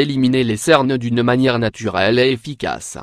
Éliminer les cernes d'une manière naturelle et efficace.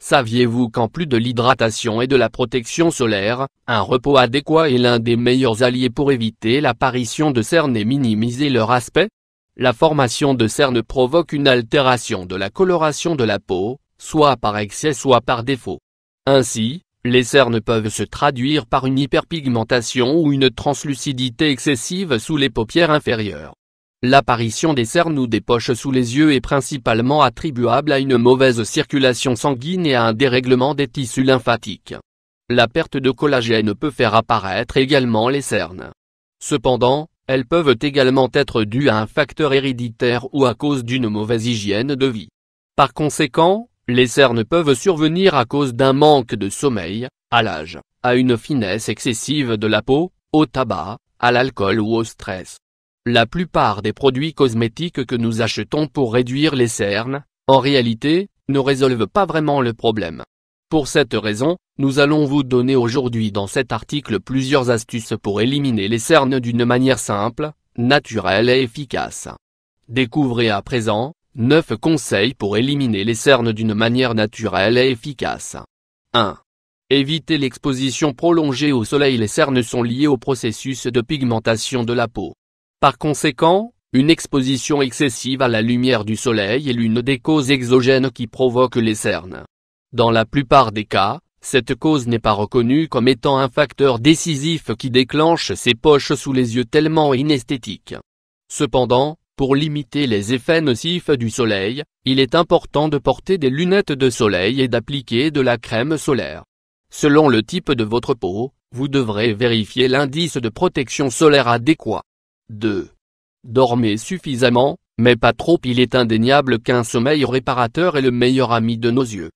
Saviez-vous qu'en plus de l'hydratation et de la protection solaire, un repos adéquat est l'un des meilleurs alliés pour éviter l'apparition de cernes et minimiser leur aspect La formation de cernes provoque une altération de la coloration de la peau, soit par excès soit par défaut. Ainsi, les cernes peuvent se traduire par une hyperpigmentation ou une translucidité excessive sous les paupières inférieures. L'apparition des cernes ou des poches sous les yeux est principalement attribuable à une mauvaise circulation sanguine et à un dérèglement des tissus lymphatiques. La perte de collagène peut faire apparaître également les cernes. Cependant, elles peuvent également être dues à un facteur héréditaire ou à cause d'une mauvaise hygiène de vie. Par conséquent, les cernes peuvent survenir à cause d'un manque de sommeil, à l'âge, à une finesse excessive de la peau, au tabac, à l'alcool ou au stress. La plupart des produits cosmétiques que nous achetons pour réduire les cernes, en réalité, ne résolvent pas vraiment le problème. Pour cette raison, nous allons vous donner aujourd'hui dans cet article plusieurs astuces pour éliminer les cernes d'une manière simple, naturelle et efficace. Découvrez à présent 9 conseils pour éliminer les cernes d'une manière naturelle et efficace. 1. Évitez l'exposition prolongée au soleil. Les cernes sont liées au processus de pigmentation de la peau. Par conséquent, une exposition excessive à la lumière du soleil est l'une des causes exogènes qui provoquent les cernes. Dans la plupart des cas, cette cause n'est pas reconnue comme étant un facteur décisif qui déclenche ces poches sous les yeux tellement inesthétiques. Cependant, pour limiter les effets nocifs du soleil, il est important de porter des lunettes de soleil et d'appliquer de la crème solaire. Selon le type de votre peau, vous devrez vérifier l'indice de protection solaire adéquat. 2. Dormez suffisamment, mais pas trop il est indéniable qu'un sommeil réparateur est le meilleur ami de nos yeux.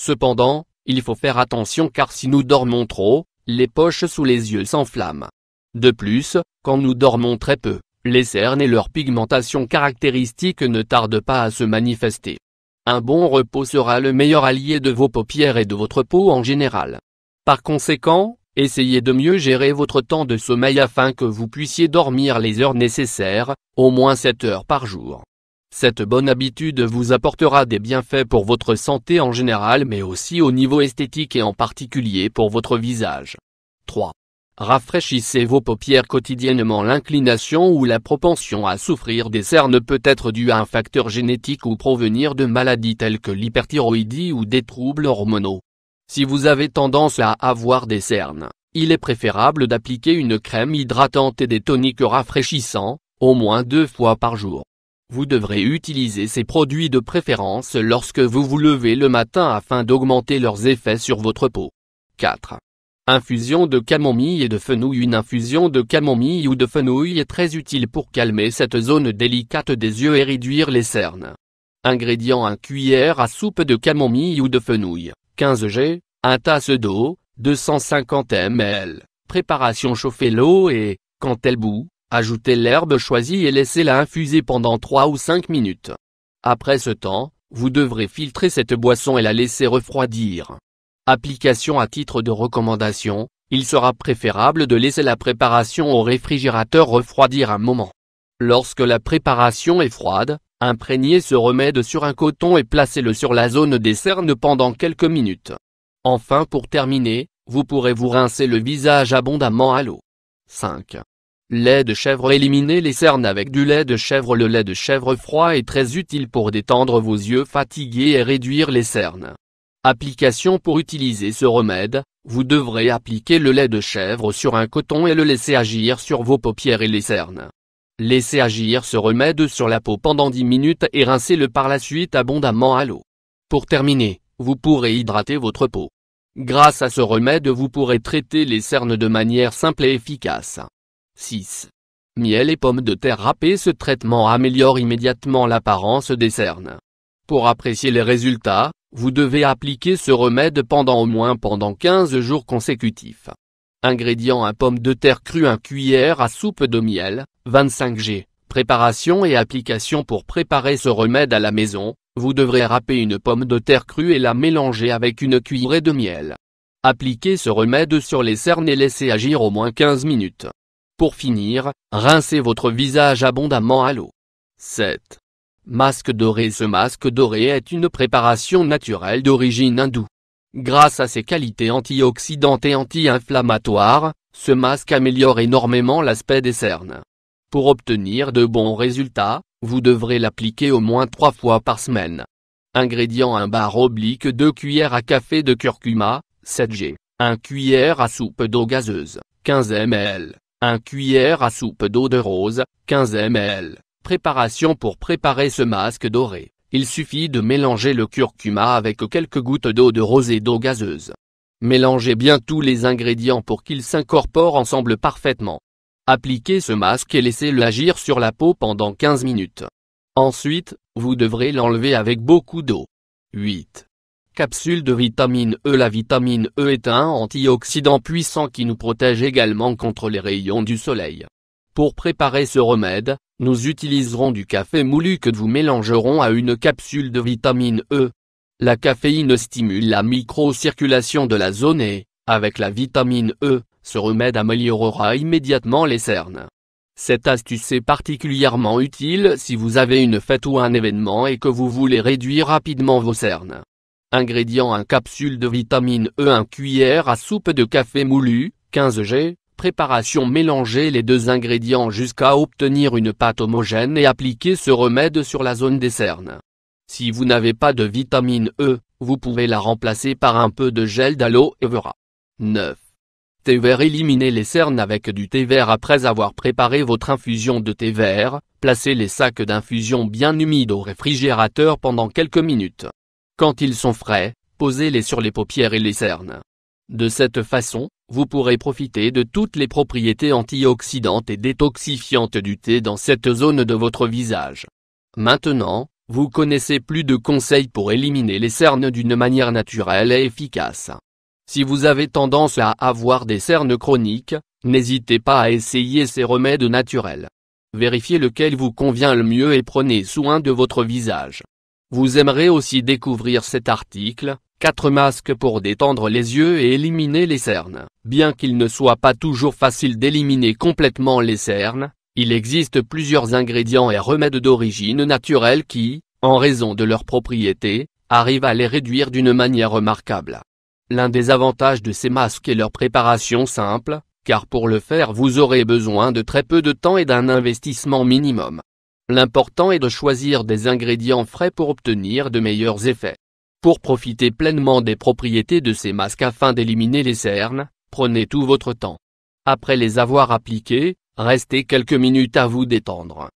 Cependant, il faut faire attention car si nous dormons trop, les poches sous les yeux s'enflamment. De plus, quand nous dormons très peu, les cernes et leur pigmentation caractéristique ne tardent pas à se manifester. Un bon repos sera le meilleur allié de vos paupières et de votre peau en général. Par conséquent, Essayez de mieux gérer votre temps de sommeil afin que vous puissiez dormir les heures nécessaires, au moins 7 heures par jour. Cette bonne habitude vous apportera des bienfaits pour votre santé en général mais aussi au niveau esthétique et en particulier pour votre visage. 3. Rafraîchissez vos paupières quotidiennement L'inclination ou la propension à souffrir des cernes peut être due à un facteur génétique ou provenir de maladies telles que l'hyperthyroïdie ou des troubles hormonaux. Si vous avez tendance à avoir des cernes, il est préférable d'appliquer une crème hydratante et des toniques rafraîchissants, au moins deux fois par jour. Vous devrez utiliser ces produits de préférence lorsque vous vous levez le matin afin d'augmenter leurs effets sur votre peau. 4. Infusion de camomille et de fenouil Une infusion de camomille ou de fenouil est très utile pour calmer cette zone délicate des yeux et réduire les cernes. Ingrédients 1 cuillère à soupe de camomille ou de fenouil, 15 g, 1 tasse d'eau, 250 ml. Préparation Chauffez l'eau et, quand elle bout, ajoutez l'herbe choisie et laissez-la infuser pendant 3 ou 5 minutes. Après ce temps, vous devrez filtrer cette boisson et la laisser refroidir. Application à titre de recommandation, il sera préférable de laisser la préparation au réfrigérateur refroidir un moment. Lorsque la préparation est froide, Imprégnez ce remède sur un coton et placez-le sur la zone des cernes pendant quelques minutes. Enfin pour terminer, vous pourrez vous rincer le visage abondamment à l'eau. 5. Lait de chèvre Éliminez les cernes avec du lait de chèvre Le lait de chèvre froid est très utile pour détendre vos yeux fatigués et réduire les cernes. Application Pour utiliser ce remède, vous devrez appliquer le lait de chèvre sur un coton et le laisser agir sur vos paupières et les cernes. Laissez agir ce remède sur la peau pendant 10 minutes et rincez-le par la suite abondamment à l'eau. Pour terminer, vous pourrez hydrater votre peau. Grâce à ce remède vous pourrez traiter les cernes de manière simple et efficace. 6. Miel et pommes de terre râpées Ce traitement améliore immédiatement l'apparence des cernes. Pour apprécier les résultats, vous devez appliquer ce remède pendant au moins pendant 15 jours consécutifs. Ingrédients 1 pomme de terre crue 1 cuillère à soupe de miel, 25 g. Préparation et application Pour préparer ce remède à la maison, vous devrez râper une pomme de terre crue et la mélanger avec une cuillerée de miel. Appliquez ce remède sur les cernes et laissez agir au moins 15 minutes. Pour finir, rincez votre visage abondamment à l'eau. 7. Masque doré Ce masque doré est une préparation naturelle d'origine hindoue. Grâce à ses qualités antioxydantes et anti-inflammatoires, ce masque améliore énormément l'aspect des cernes. Pour obtenir de bons résultats, vous devrez l'appliquer au moins trois fois par semaine. Ingrédients 1 bar oblique 2 cuillères à café de curcuma, 7G, 1 cuillère à soupe d'eau gazeuse, 15 ml, 1 cuillère à soupe d'eau de rose, 15 ml. Préparation pour préparer ce masque doré. Il suffit de mélanger le curcuma avec quelques gouttes d'eau de rose et d'eau gazeuse. Mélangez bien tous les ingrédients pour qu'ils s'incorporent ensemble parfaitement. Appliquez ce masque et laissez-le agir sur la peau pendant 15 minutes. Ensuite, vous devrez l'enlever avec beaucoup d'eau. 8. Capsule de vitamine E La vitamine E est un antioxydant puissant qui nous protège également contre les rayons du soleil. Pour préparer ce remède, nous utiliserons du café moulu que vous mélangerons à une capsule de vitamine E. La caféine stimule la microcirculation de la zone et, avec la vitamine E, ce remède améliorera immédiatement les cernes. Cette astuce est particulièrement utile si vous avez une fête ou un événement et que vous voulez réduire rapidement vos cernes. Ingrédients 1 capsule de vitamine E 1 cuillère à soupe de café moulu, 15 g, Préparation Mélangez les deux ingrédients jusqu'à obtenir une pâte homogène et appliquez ce remède sur la zone des cernes. Si vous n'avez pas de vitamine E, vous pouvez la remplacer par un peu de gel d'aloe vera. 9. Thé vert Éliminez les cernes avec du thé vert après avoir préparé votre infusion de thé vert, placez les sacs d'infusion bien humides au réfrigérateur pendant quelques minutes. Quand ils sont frais, posez-les sur les paupières et les cernes. De cette façon, vous pourrez profiter de toutes les propriétés antioxydantes et détoxifiantes du thé dans cette zone de votre visage. Maintenant, vous connaissez plus de conseils pour éliminer les cernes d'une manière naturelle et efficace. Si vous avez tendance à avoir des cernes chroniques, n'hésitez pas à essayer ces remèdes naturels. Vérifiez lequel vous convient le mieux et prenez soin de votre visage. Vous aimerez aussi découvrir cet article, 4 masques pour détendre les yeux et éliminer les cernes. Bien qu'il ne soit pas toujours facile d'éliminer complètement les cernes, il existe plusieurs ingrédients et remèdes d'origine naturelle qui, en raison de leurs propriétés, arrivent à les réduire d'une manière remarquable. L'un des avantages de ces masques est leur préparation simple, car pour le faire vous aurez besoin de très peu de temps et d'un investissement minimum. L'important est de choisir des ingrédients frais pour obtenir de meilleurs effets. Pour profiter pleinement des propriétés de ces masques afin d'éliminer les cernes, prenez tout votre temps. Après les avoir appliqués, restez quelques minutes à vous détendre.